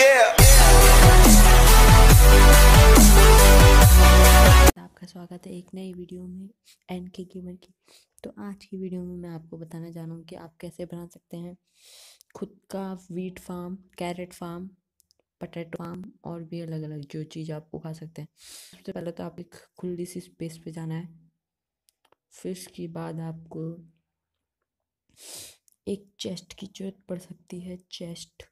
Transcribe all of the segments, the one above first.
आपका स्वागत है एक नई वीडियो में एन के गेमर की तो आज की वीडियो में मैं आपको बताना जा रहा हूँ कि आप कैसे बना सकते हैं खुद का wheat farm carrot farm potato farm और भी अलग अलग जो चीज़ आप उगा सकते हैं सबसे पहले तो आप एक खुली सी स्पेस पे जाना है फिर उसके बाद आपको एक चेस्ट की जरूरत पड़ सकती है चेस्ट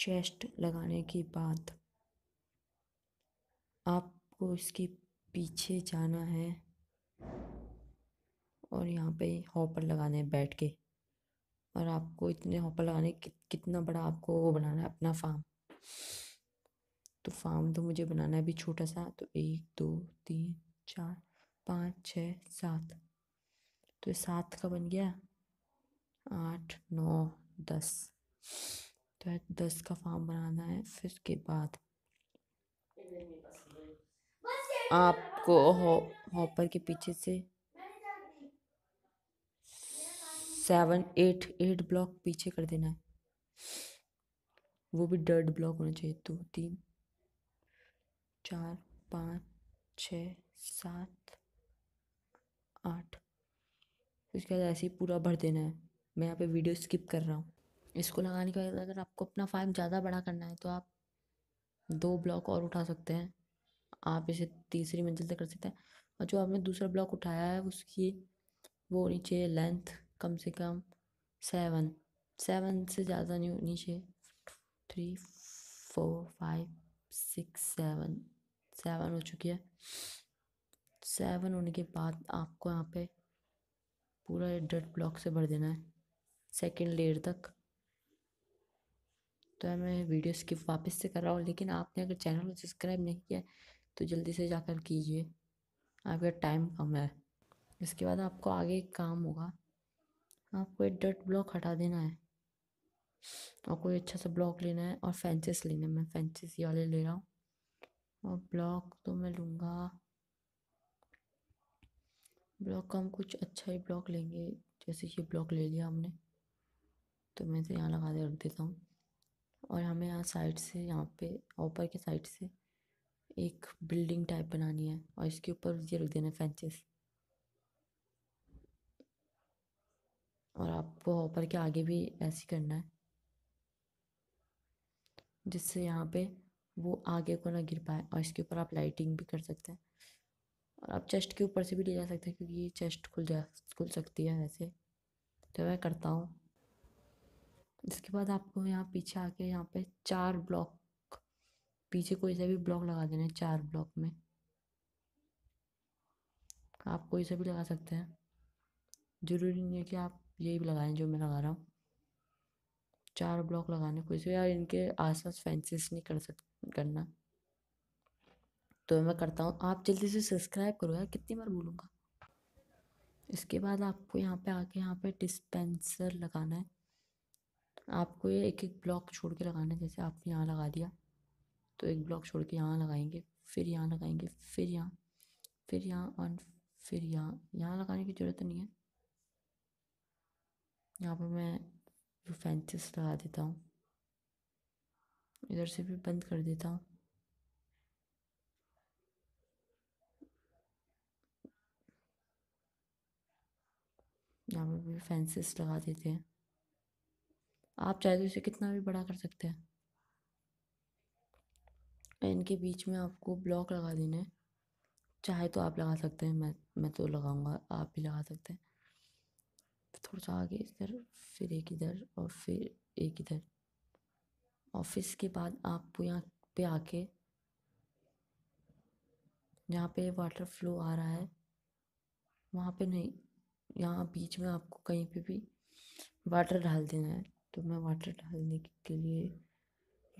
चेस्ट लगाने के बाद आपको इसके पीछे जाना है और यहाँ पे हॉपर लगाने हैं बैठ के और आपको इतने हॉपर लगाने कि, कितना बड़ा आपको वो बनाना है अपना फार्म तो फार्म तो मुझे बनाना है भी छोटा सा तो एक दो तीन चार पाँच छः सात तो सात का बन गया आठ नौ दस तो है दस का फॉर्म बनाना है फिर उसके बाद आपको हॉपर हो, के पीछे से सेवन एट एट ब्लॉक पीछे कर देना है वो भी डर्ड ब्लॉक होना चाहिए दो तीन चार पाँच छ सात आठ उसके बाद ऐसे ही पूरा भर देना है मैं यहाँ पे वीडियो स्किप कर रहा हूँ इसको लगाने के बाद अगर आपको अपना फ़ाइव ज़्यादा बड़ा करना है तो आप दो ब्लॉक और उठा सकते हैं आप इसे तीसरी मंजिल तक कर सकते हैं और जो आपने दूसरा ब्लॉक उठाया है उसकी वो होनी चाहिए लेंथ कम से कम सेवन सेवन से ज़्यादा नहीं होनी चाहिए three four five six seven seven हो चुकी है सेवन होने के बाद आपको यहाँ पे पूरा डट ब्लॉक से भर देना है सेकेंड लेयर तक तो मैं वीडियो स्किप वापस से कर रहा हूँ लेकिन आपने अगर चैनल को सब्सक्राइब नहीं किया तो जल्दी से जाकर कीजिए आपका टाइम कम है इसके बाद आपको आगे एक काम होगा आपको एक डट ब्लॉक हटा देना है और कोई अच्छा सा ब्लॉक लेना है और फैंसेस लेना है मैं फेंसेस ये वाले ले रहा हूँ और ब्लॉक तो मैं लूँगा ब्लॉक का हम कुछ अच्छा ही ब्लॉक लेंगे जैसे ये ब्लॉक ले लिया हमने तो मैं इसे यहाँ लगा दे देता हूँ और हमें यहाँ साइड से यहाँ पे ऊपर के साइड से एक बिल्डिंग टाइप बनानी है और इसके ऊपर ये रख देना फेंचेस और आपको ऊपर के आगे भी ऐसे करना है जिससे यहाँ पे वो आगे को ना गिर पाए और इसके ऊपर आप लाइटिंग भी कर सकते हैं और आप चेस्ट के ऊपर से भी ले जा सकते हैं क्योंकि ये चेस्ट खुल जा खुल सकती है वैसे तो मैं करता हूँ इसके बाद आपको यहाँ पीछे आके यहाँ पे चार ब्लॉक पीछे कोई सा भी ब्लॉक लगा देना है चार ब्लॉक में आप कोई सा भी लगा सकते हैं ज़रूरी नहीं है कि आप यही लगाएं जो मैं लगा रहा हूँ चार ब्लॉक लगाने कोई से यार इनके आस पास फैंसिस नहीं कर सक करना तो मैं करता हूँ आप जल्दी से सब्सक्राइब करो यार कितनी बार बोलूँगा इसके बाद आपको यहाँ पे आके यहाँ पे डिस्पेंसर लगाना है आपको ये एक एक ब्लॉक छोड़ के लगाना है जैसे आपने यहाँ लगा दिया तो एक ब्लॉक छोड़ के यहाँ लगाएंगे फिर यहाँ लगाएंगे फिर यहाँ फिर यहाँ और फिर यहाँ यहाँ लगाने की ज़रूरत नहीं है यहाँ पर मैं जो फैंसिस लगा देता हूँ इधर से भी बंद कर देता हूँ यहाँ पर भी फैंसिस लगा देते हैं आप चाहे तो इसे कितना भी बड़ा कर सकते हैं इनके बीच में आपको ब्लॉक लगा देना है चाहे तो आप लगा सकते हैं मैं मैं तो लगाऊंगा आप भी लगा सकते हैं तो थोड़ा सा आगे इधर फिर एक इधर और फिर एक इधर ऑफिस के बाद आप यहाँ पे आके यहाँ पे वाटर फ्लो आ रहा है वहाँ पे नहीं यहाँ बीच में आपको कहीं पे भी वाटर डाल देना है तो मैं वाटर डालने के लिए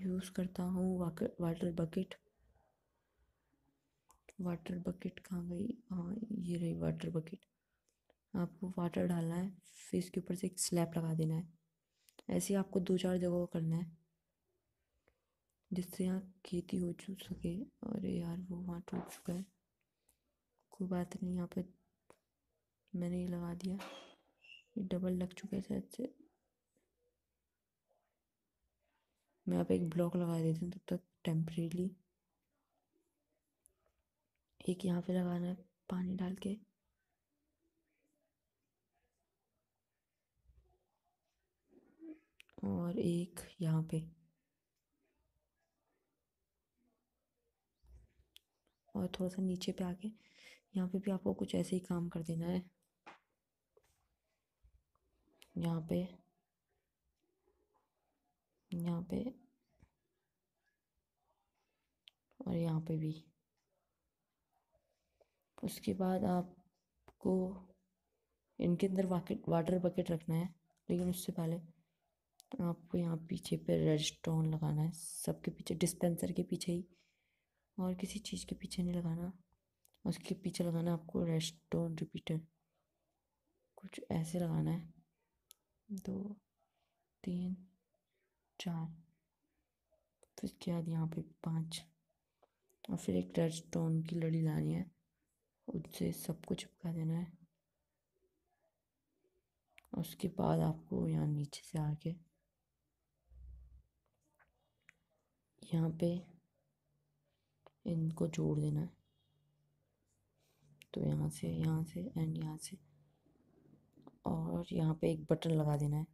यूज़ करता हूँ वाटर बकेट वाटर बकेट कहाँ गई हाँ ये रही वाटर बकेट आपको वाटर डालना है फिर इसके ऊपर से एक स्लैप लगा देना है ऐसे आपको दो चार जगह करना है जिससे यहाँ खेती हो चुक सके अरे यार वो वहाँ टूट चुका है कोई बात नहीं यहाँ पे मैंने ये लगा दिया ये डबल लग चुका है शायद से मैं यहाँ पे एक ब्लॉक लगा देती हूँ तब तक टेम्परेली एक यहाँ पे लगाना है पानी डाल के और एक यहाँ पे और थोड़ा सा नीचे पे आके यहाँ पे भी आपको कुछ ऐसे ही काम कर देना है यहाँ पे यहाँ पे और यहाँ पे भी उसके बाद आपको इनके अंदर वाकेट वाटर बकेट रखना है लेकिन उससे पहले आपको यहाँ पीछे पे रेड स्टोन लगाना है सबके पीछे डिस्पेंसर के पीछे ही और किसी चीज़ के पीछे नहीं लगाना उसके पीछे लगाना आपको रेड स्टोन रिपीटर कुछ ऐसे लगाना है दो तीन चार फिर इसके बाद यहाँ पे पाँच और फिर एक रेड स्टोन की लड़ी लानी है उससे सबको चिपका देना है उसके बाद आपको यहाँ नीचे से आके यहाँ पे इनको जोड़ देना है तो यहाँ से यहाँ से एंड यहाँ से और यहाँ पे एक बटन लगा देना है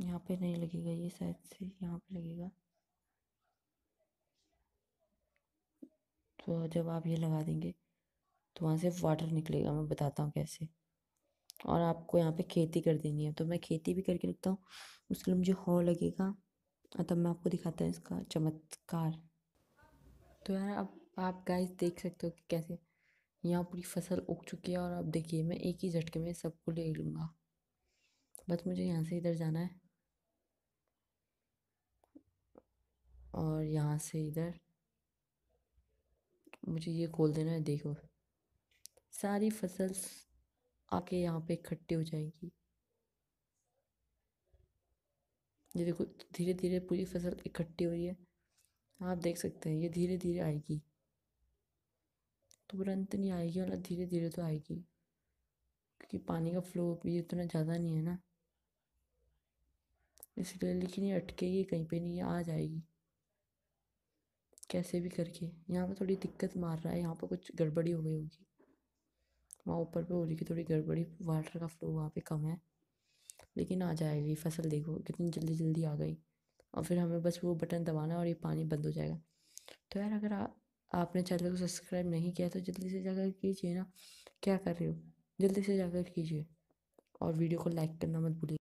यहाँ पे नहीं लगेगा ये शायद से यहाँ पे लगेगा तो जब आप ये लगा देंगे तो वहाँ से वाटर निकलेगा मैं बताता हूँ कैसे और आपको यहाँ पे खेती कर देनी है तो मैं खेती भी करके रखता हूँ उसके लिए मुझे हॉ लगेगा और तब मैं आपको दिखाता हूँ इसका चमत्कार तो यार अब आप गाइस देख सकते हो कि कैसे यहाँ पूरी फसल उग चुकी है और अब देखिए मैं एक ही झटके में सबको ले लूँगा बस मुझे यहाँ से इधर जाना है और यहाँ से इधर मुझे ये खोल देना है देखो सारी फसल आके यहाँ पे इकट्ठी हो जाएगी ये देखो धीरे धीरे पूरी फसल इकट्ठी हो रही है आप देख सकते हैं ये धीरे धीरे आएगी तुरंत नहीं आएगी मतलब धीरे धीरे तो आएगी क्योंकि पानी का फ्लो भी इतना ज़्यादा नहीं है ना इसलिए लेकिन ये अटकेगी कहीं पे नहीं आ जाएगी कैसे भी करके यहाँ पे थोड़ी दिक्कत मार रहा है यहाँ पे कुछ गड़बड़ी हो गई होगी वहाँ ऊपर पे हो रही थी थोड़ी गड़बड़ी वाटर का फ्लो वहाँ पे कम है लेकिन आ जाएगी फसल देखो कितनी जल्दी जल्दी आ गई और फिर हमें बस वो बटन दबाना है और ये पानी बंद हो जाएगा तो यार अगर आ, आपने चैनल को सब्सक्राइब नहीं किया तो जल्दी से जाकर कीजिए ना क्या कर रहे हो जल्दी से जाकर कीजिए और वीडियो को लाइक करना मत भूलिए